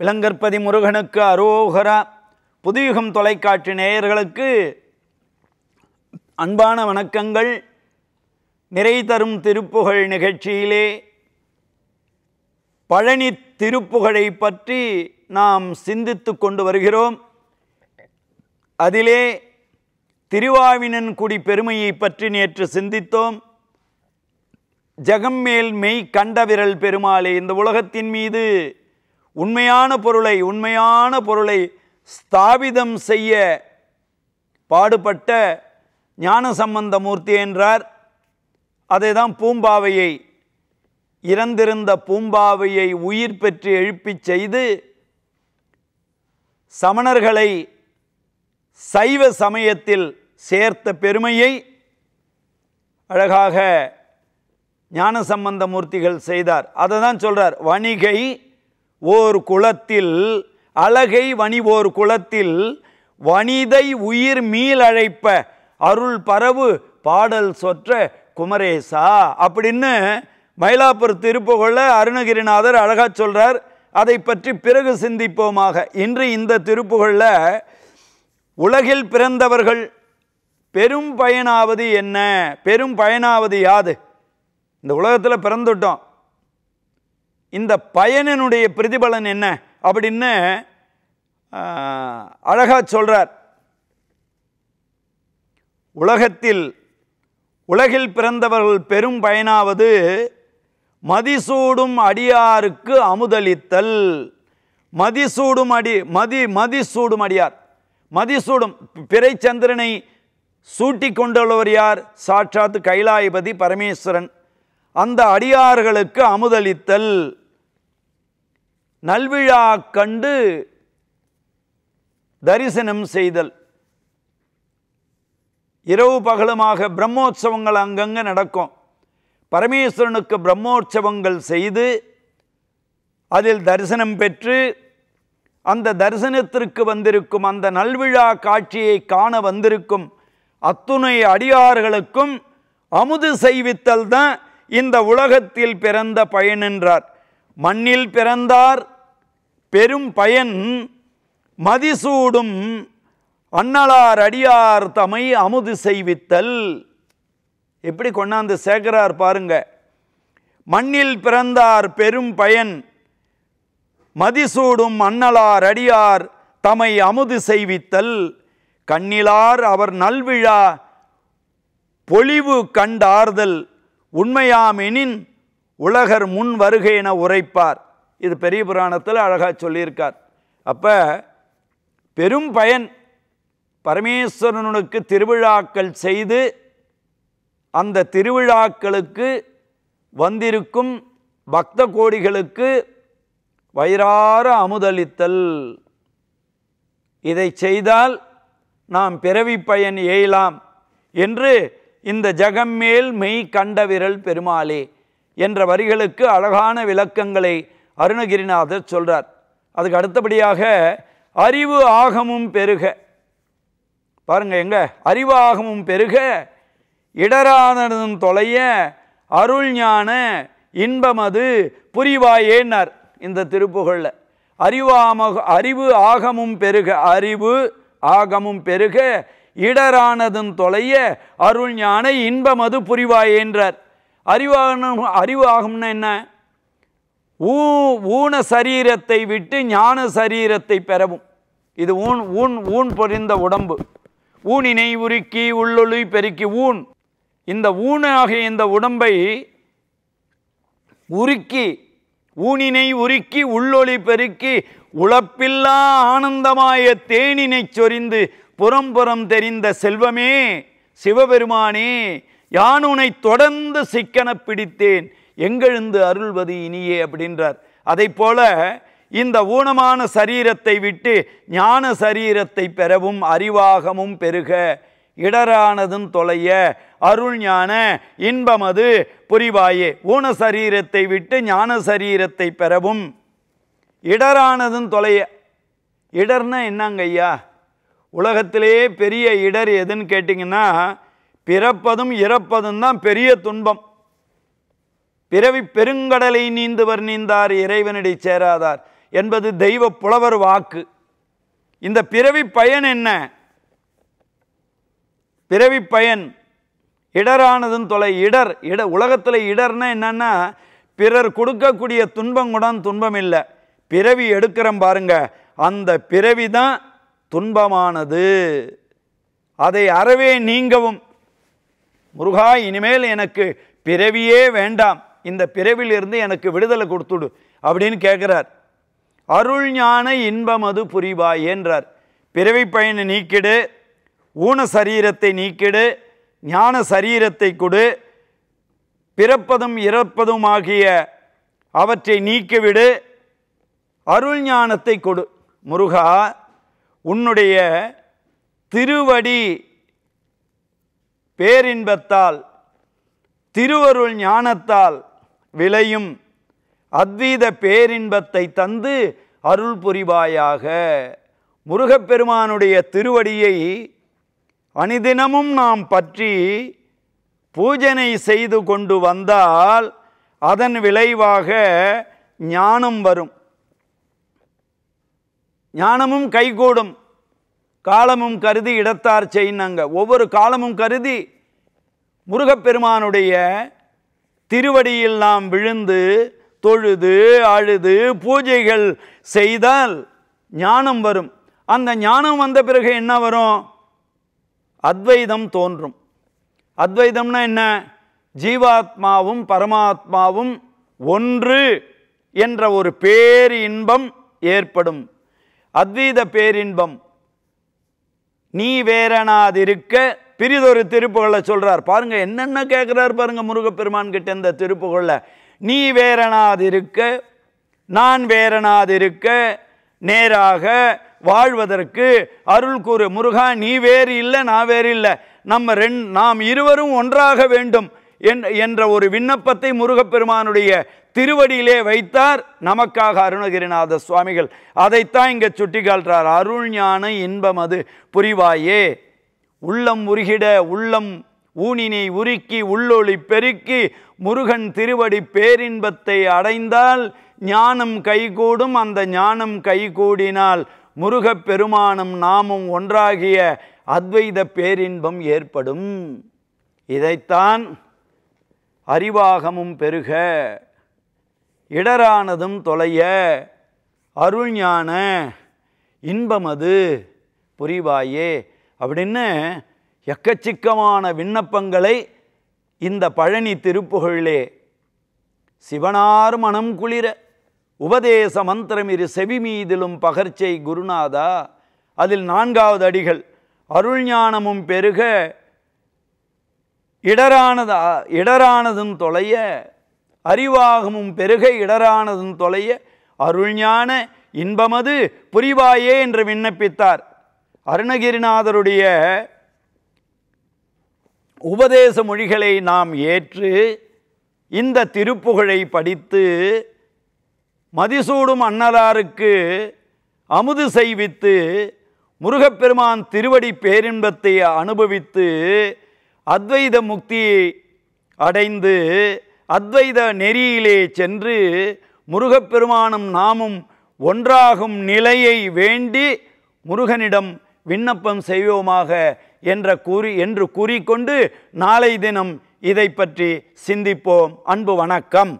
விலங்கற்பதி முருகனுக்கு அரோகர புதுயுகம் தொலைக்காட்சி நேயர்களுக்கு அன்பான வணக்கங்கள் நிறை தரும் திருப்புகழ் நிகழ்ச்சியிலே பழனி திருப்புகழை பற்றி நாம் சிந்தித்து கொண்டு வருகிறோம் அதிலே திருவாவினன் குடி பெருமையை பற்றி நேற்று சிந்தித்தோம் ஜெகம் மேல் மெய் விரல் பெருமாளே இந்த உலகத்தின் மீது உண்மையான பொருளை உண்மையான பொருளை ஸ்தாபிதம் செய்ய பாடுபட்ட ஞான சம்பந்த மூர்த்தி என்றார் அதை தான் பூம்பாவையை இறந்திருந்த பூம்பாவையை உயிர் பெற்று எழுப்பிச் செய்து சமணர்களை சைவ சமயத்தில் சேர்த்த பெருமையை அழகாக ஞானசம்பந்த மூர்த்திகள் செய்தார் அதை தான் சொல்கிறார் வணிகை ஓர் குளத்தில் அழகை ஓர் குளத்தில் வனிதை உயிர் மீளழைப்ப அருள் பரவு பாடல் சொற்ற குமரேசா அப்படின்னு மயிலாப்பூர் திருப்புகொள்ள அருணகிரிநாதர் அழகா சொல்கிறார் அதை பற்றி பிறகு சிந்திப்போமாக இன்று இந்த திருப்புகொள்ள உலகில் பிறந்தவர்கள் பெரும் பயனாவது என்ன பெரும் பயனாவது யாது இந்த உலகத்தில் பிறந்துட்டோம் இந்த பயனினுடைய பிரதிபலன் என்ன அப்படின்னு அழகாக சொல்கிறார் உலகத்தில் உலகில் பிறந்தவர்கள் பெரும் பயனாவது மதிசூடும் அடியாருக்கு அமுதளித்தல் மதிசூடும் அடி மதி மதிசூடும் அடியார் மதிசூடும் பிறைச்சந்திரனை சூட்டி கொண்டுள்ளவர் யார் சாட்சாத்து கைலாயபதி பரமேஸ்வரன் அந்த அடியார்களுக்கு அமுதளித்தல் நல்விழா கண்டு தரிசனம் செய்தல் இரவு பகலுமாக பிரம்மோற்சவங்கள் அங்கங்கே நடக்கும் பரமேஸ்வரனுக்கு பிரம்மோற்சவங்கள் செய்து அதில் தரிசனம் பெற்று அந்த தரிசனத்திற்கு வந்திருக்கும் அந்த நல்விழா காட்சியை காண வந்திருக்கும் அத்துணை அடியார்களுக்கும் அமுது செய்வித்தல் தான் இந்த உலகத்தில் பிறந்த பயன் என்றார் மண்ணில் பிறந்தார் பெரும் பயன் மதிசூடும் அண்ணலார் அடியார் தமை அமுது செய்வித்தல் எப்படி கொண்டாந்து சேர்க்கிறார் பாருங்க மண்ணில் பிறந்தார் பெரும் பயன் மதிசூடும் அண்ணலார் அடியார் தமை அமுது செய்வித்தல் கண்ணிலார் அவர் நல்விழா பொழிவு கண்டார்தல் உண்மையாமெனின் உலகர் முன் வருகை என உரைப்பார் இது பெரிய புராணத்தில் அழகாக சொல்லியிருக்கார் அப்போ பெரும் பயன் பரமேஸ்வரனுக்கு திருவிழாக்கள் செய்து அந்த திருவிழாக்களுக்கு வந்திருக்கும் பக்த கோடிகளுக்கு வயிறார அமுதளித்தல் இதை செய்தால் நாம் பிறவி பயன் ஏயலாம் என்று இந்த மேல் மெய் கண்ட விரல் பெருமாளே என்ற வரிகளுக்கு அழகான விளக்கங்களை அருணகிரிநாதர் சொல்கிறார் அதுக்கு அடுத்தபடியாக அறிவு ஆகமும் பெருக பாருங்கள் எங்க அறிவு ஆகமும் பெருக இடரானதும் தொலைய அருள் ஞான இன்பமது புரிவாயேன்னார் இந்த திருப்புகளில் அறிவாமக அறிவு ஆகமும் பெருக அறிவு ஆகமும் பெருக இடரானதும் தொலைய அருள் ஞான இன்பமது புரிவாயேன்றார் அறிவாகணும் அறிவு ஆகும்னா என்ன ஊ ஊன சரீரத்தை விட்டு ஞான சரீரத்தை பெறவும் இது ஊன் ஊன் ஊன் பொறிந்த உடம்பு ஊனினை உருக்கி உள்ளொளி பெருக்கி ஊன் இந்த ஊனாக இந்த உடம்பை உருக்கி ஊனினை உருக்கி உள்ளொளி பெருக்கி உழப்பில்லா ஆனந்தமாய தேனினை சொரிந்து புறம்புறம் தெரிந்த செல்வமே சிவபெருமானே யான் உன்னை தொடர்ந்து சிக்கன பிடித்தேன் எங்கெழுந்து அருள்வது இனியே அப்படின்றார் அதை போல இந்த ஊனமான சரீரத்தை விட்டு ஞான சரீரத்தை பெறவும் அறிவாகமும் பெருக இடரானதும் தொலைய அருள் ஞான இன்பமது புரிவாயே ஊன சரீரத்தை விட்டு ஞான சரீரத்தை பெறவும் இடரானதும் தொலைய இடர்னா என்னங்க ஐயா உலகத்திலேயே பெரிய இடர் எதுன்னு கேட்டிங்கன்னா பிறப்பதும் இறப்பதும் தான் பெரிய துன்பம் பிறவி பெருங்கடலை நீந்தவர் நீந்தார் இறைவனடி சேராதார் என்பது தெய்வ புலவர் வாக்கு இந்த பிறவி பயன் என்ன பிறவி பயன் இடரானதும் தொலை இடர் இட உலகத்தில் இடர்னா என்னன்னா பிறர் கொடுக்கக்கூடிய துன்பம் கூட துன்பம் இல்லை பிறவி எடுக்கிறோம் பாருங்க அந்த பிறவி தான் துன்பமானது அதை அறவே நீங்கவும் முருகா இனிமேல் எனக்கு பிறவியே வேண்டாம் இந்த பிறவிலிருந்து எனக்கு விடுதலை கொடுத்துடு அப்படின்னு கேட்குறார் அருள் ஞான இன்பம் அது புரிவா என்றார் பிறவி பயனை நீக்கிடு ஊன சரீரத்தை நீக்கிடு ஞான சரீரத்தை கொடு பிறப்பதும் இறப்பதும் ஆகிய அவற்றை நீக்கிவிடு அருள் ஞானத்தை கொடு முருகா உன்னுடைய திருவடி பேரின்பத்தால் திருவருள் ஞானத்தால் விளையும் அத்வீத பேரின்பத்தை தந்து அருள் புரிவாயாக முருகப்பெருமானுடைய திருவடியை அணிதினமும் நாம் பற்றி பூஜனை செய்து கொண்டு வந்தால் அதன் விளைவாக ஞானம் வரும் ஞானமும் கைகூடும் காலமும் கருதி இடத்தார் செய்யினாங்க ஒவ்வொரு காலமும் கருதி முருகப்பெருமானுடைய திருவடியில் நாம் விழுந்து தொழுது அழுது பூஜைகள் செய்தால் ஞானம் வரும் அந்த ஞானம் வந்த பிறகு என்ன வரும் அத்வைதம் தோன்றும் அத்வைதம்னா என்ன ஜீவாத்மாவும் பரமாத்மாவும் ஒன்று என்ற ஒரு பேரின்பம் ஏற்படும் அத்வைத பேரின்பம் நீ வேறனாதிருக்க பிரிதொரு திருப்புகளை சொல்கிறார் பாருங்கள் என்னென்ன கேட்குறாரு பாருங்கள் முருகப்பெருமான் கிட்ட இந்த திருப்புகளில் நீ வேறனாதிருக்க நான் வேறனாதிருக்க நேராக வாழ்வதற்கு அருள் கூறு முருகா நீ வேறு இல்லை நான் வேறு இல்லை நம்ம ரெண் நாம் இருவரும் ஒன்றாக வேண்டும் என்ற ஒரு விண்ணப்பத்தை முருகப்பெருமானுடைய திருவடியிலே வைத்தார் நமக்காக அருணகிரிநாத சுவாமிகள் அதைத்தான் இங்கே சுட்டி காட்டுறார் அருள் ஞான இன்பம் அது புரிவாயே உள்ளம் உருகிட உள்ளம் ஊனினை உருக்கி உள்ளொளி பெருக்கி முருகன் திருவடி பேரின்பத்தை அடைந்தால் ஞானம் கைகூடும் அந்த ஞானம் கைகூடினால் முருகப் பெருமானும் நாமும் ஒன்றாகிய அத்வைத பேரின்பம் ஏற்படும் இதைத்தான் அறிவாகமும் பெருக இடரானதும் தொலைய அருள்ஞான இன்பமது புரிவாயே அப்படின்னு எக்கச்சிக்கமான விண்ணப்பங்களை இந்த பழனி திருப்புகளிலே சிவனார் மனம் குளிர உபதேச மந்திரம் இரு செவி மீதிலும் பகர்ச்சை குருநாதா அதில் நான்காவது அடிகள் அருள்ஞானமும் பெருக இடரானதா இடரானதும் தொலைய அறிவாகமும் பெருக இடரானதும் தொலைய அருள்ஞான இன்பமது புரிவாயே என்று விண்ணப்பித்தார் அருணகிரிநாதருடைய உபதேச மொழிகளை நாம் ஏற்று இந்த திருப்புகழை படித்து மதிசூடும் அன்னலாருக்கு அமுது செய்வித்து முருகப்பெருமான் திருவடி பேரின்பத்தை அனுபவித்து அத்வைத முக்தியை அடைந்து அத்வைத நெறியிலே சென்று முருகப்பெருமானும் நாமும் ஒன்றாகும் நிலையை வேண்டி முருகனிடம் விண்ணப்பம் செய்வோமாக என்ற கூறி என்று கூறிக்கொண்டு நாளை தினம் இதை பற்றி சிந்திப்போம் அன்பு வணக்கம்